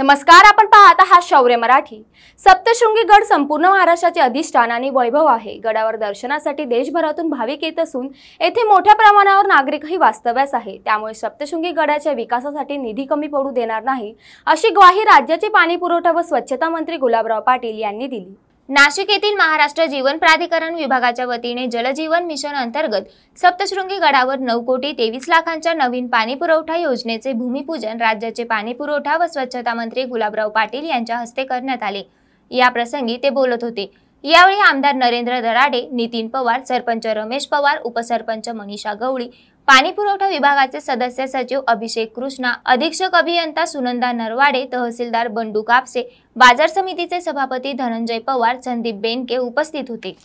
नमस्कार आपण पाहत आहात शौर्य मराठी सप्तशृंगी गड संपूर्ण महाराष्ट्राचे अधिष्ठान आणि वैभव आहे गडावर दर्शनासाठी देशभरातून भाविक येत असून येथे मोठ्या प्रमाणावर नागरिकही वास्तव्यास आहे त्यामुळे सप्तशृंगी गडाच्या विकासासाठी निधी कमी पडू देणार नाही अशी ग्वाही राज्याचे पाणी पुरवठा व स्वच्छता मंत्री गुलाबराव पाटील यांनी दिली नाशिक येथील महाराष्ट्र जीवन प्राधिकरण विभागाच्या वतीने जलजीवन मिशन अंतर्गत सप्तशृंगी गडावर नऊ कोटी तेवीस लाखांच्या नवीन पाणीपुरवठा योजनेचे भूमिपूजन राज्याचे पाणीपुरवठा व स्वच्छता मंत्री गुलाबराव पाटील यांच्या हस्ते करण्यात आले या प्रसंगी ते बोलत होते यावेळी आमदार नरेंद्र दराडे नितीन पवार सरपंच रमेश पवार उपसरपंच मनीषा गवळी पाणी विभागाचे सदस्य सचिव अभिषेक कृष्णा अधीक्षक अभियंता सुनंदा नरवाडे तहसीलदार बंडू कापसे बाजार समितीचे सभापती धनंजय पवार संदीप बेनके उपस्थित होते